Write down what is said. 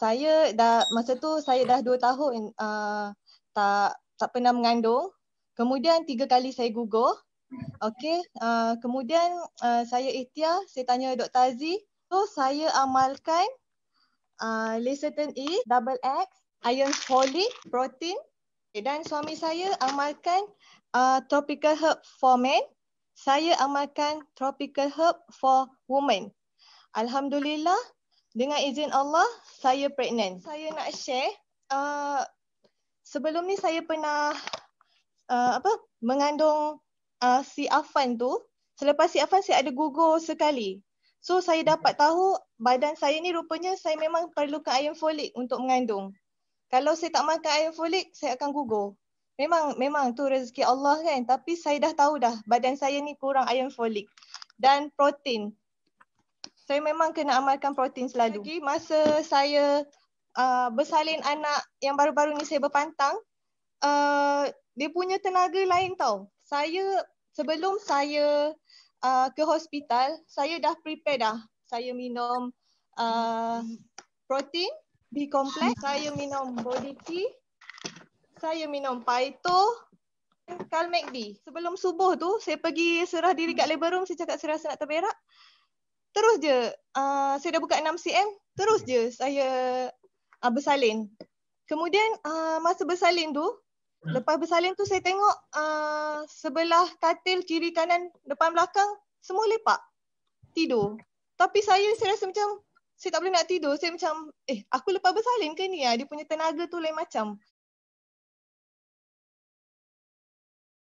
saya dah masa tu saya dah 2 tahun uh, tak tak pernah mengandung. Kemudian tiga kali saya gugur. Okey, uh, kemudian uh, saya ikhtiar, saya tanya Dr. Aziz. So saya amalkan uh, Lecithin E, double X, iron folic, protein. Okay, dan suami saya amalkan uh, tropical herb for men. Saya amalkan tropical herb for women. Alhamdulillah, dengan izin Allah saya pregnant. Saya nak share uh, sebelum ni saya pernah uh, apa mengandung uh, si Afan tu. Selepas si Afan saya ada gugur sekali. So saya dapat tahu badan saya ni rupanya saya memang perlukan iron folik untuk mengandung. Kalau saya tak makan iron folik saya akan gugur. Memang memang tu rezeki Allah kan tapi saya dah tahu dah badan saya ni kurang iron folik dan protein saya memang kena amalkan protein selalu. Lagi masa saya uh, bersalin anak yang baru-baru ni saya berpantang, uh, dia punya tenaga lain tau. Saya sebelum saya uh, ke hospital, saya dah prepare dah. Saya minum uh, protein B complex, saya minum body tea, saya minum Paito, Calmec D. Sebelum subuh tu, saya pergi serah diri kat labor room, saya cakap saya rasa nak terberak terus je uh, saya dah buka 6 cm terus je saya uh, bersalin kemudian uh, masa bersalin tu hmm. lepas bersalin tu saya tengok uh, sebelah katil kiri kanan depan belakang semua lepak tidur tapi saya saya rasa macam saya tak boleh nak tidur saya macam eh aku lepas bersalin ke ni ah dia punya tenaga tu lain macam